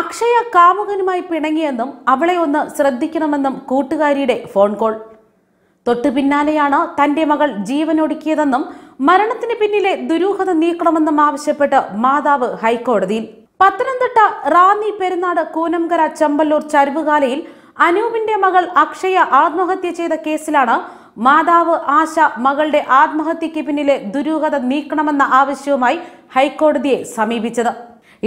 അക്ഷയ കാമുകനുമായി പിണങ്ങിയെന്നും അവളെ ഒന്ന് ശ്രദ്ധിക്കണമെന്നും കൂട്ടുകാരിയുടെ ഫോൺ കോൾ തൊട്ടു പിന്നാലെയാണ് തന്റെ മകൾ ജീവനൊടുക്കിയതെന്നും മരണത്തിന് പിന്നിലെ ദുരൂഹത നീക്കണമെന്നും ആവശ്യപ്പെട്ട് മാതാവ് ഹൈക്കോടതിയിൽ പത്തനംതിട്ട റാന്നി പെരുന്നാട് കൂനംകര ചെമ്പല്ലൂർ ചരുവുകാലയിൽ അനൂപിന്റെ മകൾ അക്ഷയ ആത്മഹത്യ ചെയ്ത കേസിലാണ് മാതാവ് ആശ മകളുടെ ആത്മഹത്യയ്ക്ക് പിന്നിലെ ദുരൂഹത നീക്കണമെന്ന ആവശ്യവുമായി ഹൈക്കോടതിയെ സമീപിച്ചത്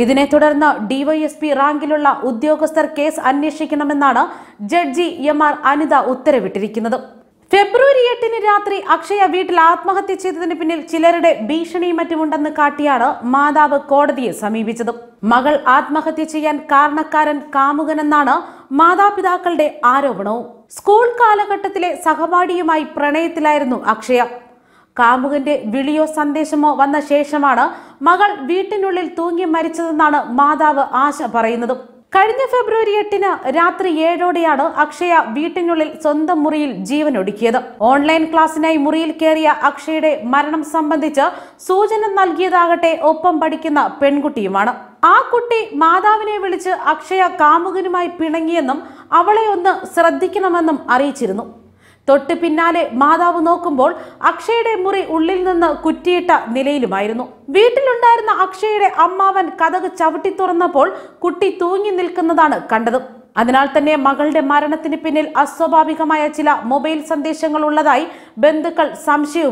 ഇതിനെ തുടർന്ന് ഡിവൈഎസ്പി റാങ്കിലുള്ള ഉദ്യോഗസ്ഥർ കേസ് അന്വേഷിക്കണമെന്നാണ് ജഡ്ജി എം ആർ അനിത ഉത്തരവിട്ടിരിക്കുന്നത് ഫെബ്രുവരി എട്ടിന് രാത്രി അക്ഷയ വീട്ടിൽ ആത്മഹത്യ ചെയ്തതിന് പിന്നിൽ ചിലരുടെ ഭീഷണിയും മറ്റുമുണ്ടെന്ന് കാട്ടിയാണ് മാതാവ് കോടതിയെ സമീപിച്ചത് മകൾ ആത്മഹത്യ ചെയ്യാൻ കാരണക്കാരൻ കാമുകനെന്നാണ് മാതാപിതാക്കളുടെ ആരോപണവും സ്കൂൾ കാലഘട്ടത്തിലെ സഹപാഠിയുമായി പ്രണയത്തിലായിരുന്നു അക്ഷയ കാമുകന്റെ വിളിയോ സന്ദേശമോ വന്ന ശേഷമാണ് മകൾ വീട്ടിനുള്ളിൽ തൂങ്ങി മരിച്ചതെന്നാണ് മാതാവ് ആശ പറയുന്നത് കഴിഞ്ഞ ഫെബ്രുവരി എട്ടിന് രാത്രി ഏഴോടെയാണ് അക്ഷയ വീട്ടിനുള്ളിൽ സ്വന്തം മുറിയിൽ ജീവൻ ഒടുക്കിയത് ഓൺലൈൻ ക്ലാസ്സിനായി മുറിയിൽ കയറിയ അക്ഷയുടെ മരണം സംബന്ധിച്ച് സൂചന നൽകിയതാകട്ടെ ഒപ്പം പഠിക്കുന്ന പെൺകുട്ടിയുമാണ് ആ കുട്ടി മാതാവിനെ വിളിച്ച് അക്ഷയ കാമുകനുമായി പിണങ്ങിയെന്നും അവളെ ഒന്ന് ശ്രദ്ധിക്കണമെന്നും അറിയിച്ചിരുന്നു തൊട്ട് പിന്നാലെ മാതാവ് നോക്കുമ്പോൾ അക്ഷയുടെ മുറി ഉള്ളിൽ നിന്ന് കുറ്റിയിട്ട നിലയിലുമായിരുന്നു വീട്ടിലുണ്ടായിരുന്ന അക്ഷയുടെ അമ്മാവൻ കഥക് ചവിട്ടി തുറന്നപ്പോൾ കുട്ടി തൂങ്ങി നിൽക്കുന്നതാണ് കണ്ടത് അതിനാൽ തന്നെ മകളുടെ മരണത്തിന് പിന്നിൽ അസ്വാഭാവികമായ ചില മൊബൈൽ സന്ദേശങ്ങൾ ഉള്ളതായി ബന്ധുക്കൾ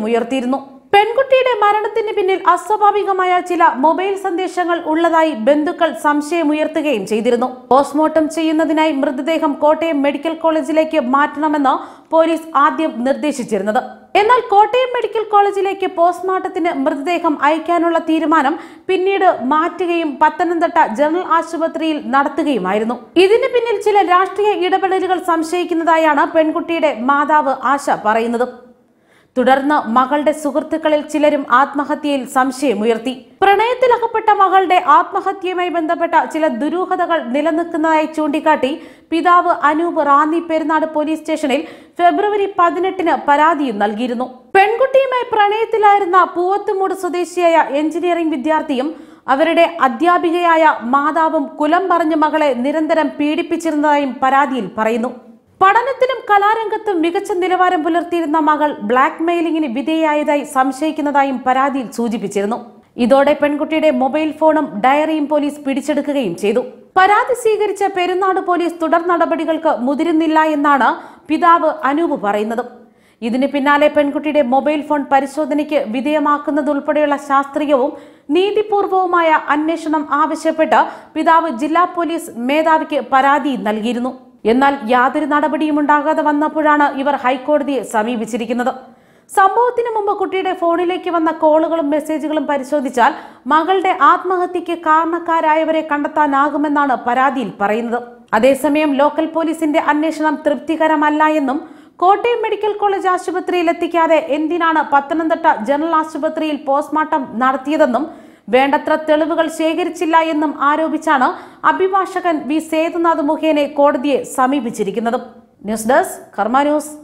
ഉയർത്തിയിരുന്നു പെൺകുട്ടിയുടെ മരണത്തിന് പിന്നിൽ അസ്വാഭാവികമായ ചില മൊബൈൽ സന്ദേശങ്ങൾ ഉള്ളതായി ബന്ധുക്കൾ സംശയമുയർത്തുകയും ചെയ്തിരുന്നു പോസ്റ്റ്മോർട്ടം ചെയ്യുന്നതിനായി മൃതദേഹം കോട്ടയം മെഡിക്കൽ കോളേജിലേക്ക് മാറ്റണമെന്ന് പോലീസ് ആദ്യം നിർദ്ദേശിച്ചിരുന്നത് എന്നാൽ കോട്ടയം മെഡിക്കൽ കോളേജിലേക്ക് പോസ്റ്റ്മോർട്ടത്തിന് മൃതദേഹം അയക്കാനുള്ള തീരുമാനം പിന്നീട് മാറ്റുകയും പത്തനംതിട്ട ജനറൽ ആശുപത്രിയിൽ നടത്തുകയുമായിരുന്നു ഇതിന് പിന്നിൽ ചില രാഷ്ട്രീയ ഇടപെടലുകൾ സംശയിക്കുന്നതായാണ് പെൺകുട്ടിയുടെ മാതാവ് ആശ പറയുന്നത് തുടർന്ന് മകളുടെ സുഹൃത്തുക്കളിൽ ചിലരും ആത്മഹത്യയിൽ സംശയമുയർത്തി പ്രണയത്തിലകപ്പെട്ട മകളുടെ ആത്മഹത്യയുമായി ബന്ധപ്പെട്ട ചില ദുരൂഹതകൾ നിലനിൽക്കുന്നതായി ചൂണ്ടിക്കാട്ടി പിതാവ് അനൂപ് റാന്നി പെരുന്നാട് പോലീസ് സ്റ്റേഷനിൽ ഫെബ്രുവരി പതിനെട്ടിന് പരാതിയും നൽകിയിരുന്നു പെൺകുട്ടിയുമായി പ്രണയത്തിലായിരുന്ന പൂവത്തുമൂട് സ്വദേശിയായ എഞ്ചിനീയറിംഗ് വിദ്യാർത്ഥിയും അവരുടെ അധ്യാപികയായ മാതാവും കുലം പറഞ്ഞ മകളെ നിരന്തരം പീഡിപ്പിച്ചിരുന്നതായും പരാതിയിൽ പറയുന്നു പഠനത്തിലും കലാരംഗത്തും മികച്ച നിലവാരം പുലർത്തിയിരുന്ന മകൾ ബ്ലാക്ക് മെയിലിംഗിന് വിധേയായതായി സംശയിക്കുന്നതായും പരാതിയിൽ സൂചിപ്പിച്ചിരുന്നു ഇതോടെ പെൺകുട്ടിയുടെ മൊബൈൽ ഫോണും ഡയറിയും പോലീസ് പിടിച്ചെടുക്കുകയും ചെയ്തു പരാതി സ്വീകരിച്ച പെരുന്നാട് പോലീസ് തുടർ നടപടികൾക്ക് മുതിരുന്നില്ല എന്നാണ് പിതാവ് അനൂപ് പറയുന്നത് ഇതിന് പിന്നാലെ പെൺകുട്ടിയുടെ മൊബൈൽ ഫോൺ പരിശോധനയ്ക്ക് വിധേയമാക്കുന്നതുൾപ്പെടെയുള്ള ശാസ്ത്രീയവും നീതിപൂർവവുമായ അന്വേഷണം ആവശ്യപ്പെട്ട് പിതാവ് ജില്ലാ പോലീസ് മേധാവിക്ക് പരാതി നൽകിയിരുന്നു എന്നാൽ യാതൊരു നടപടിയും ഉണ്ടാകാതെ വന്നപ്പോഴാണ് ഇവർ ഹൈക്കോടതിയെ സമീപിച്ചിരിക്കുന്നത് സംഭവത്തിന് മുമ്പ് കുട്ടിയുടെ ഫോണിലേക്ക് വന്ന കോളുകളും മെസ്സേജുകളും പരിശോധിച്ചാൽ മകളുടെ ആത്മഹത്യക്ക് കാരണക്കാരായവരെ കണ്ടെത്താനാകുമെന്നാണ് പരാതിയിൽ പറയുന്നത് അതേസമയം ലോക്കൽ പോലീസിന്റെ അന്വേഷണം തൃപ്തികരമല്ല എന്നും കോട്ടയം മെഡിക്കൽ കോളേജ് ആശുപത്രിയിൽ എത്തിക്കാതെ എന്തിനാണ് പത്തനംതിട്ട ജനറൽ ആശുപത്രിയിൽ പോസ്റ്റ്മോർട്ടം നടത്തിയതെന്നും വേണ്ടത്ര തെളിവുകൾ ശേഖരിച്ചില്ല എന്നും ആരോപിച്ചാണ് അഭിഭാഷകൻ വി സേതുനാഥ് മുഖേനെ കോടതിയെ സമീപിച്ചിരിക്കുന്നത് ന്യൂസ് ഡെസ്ക് കർമ്മ ന്യൂസ്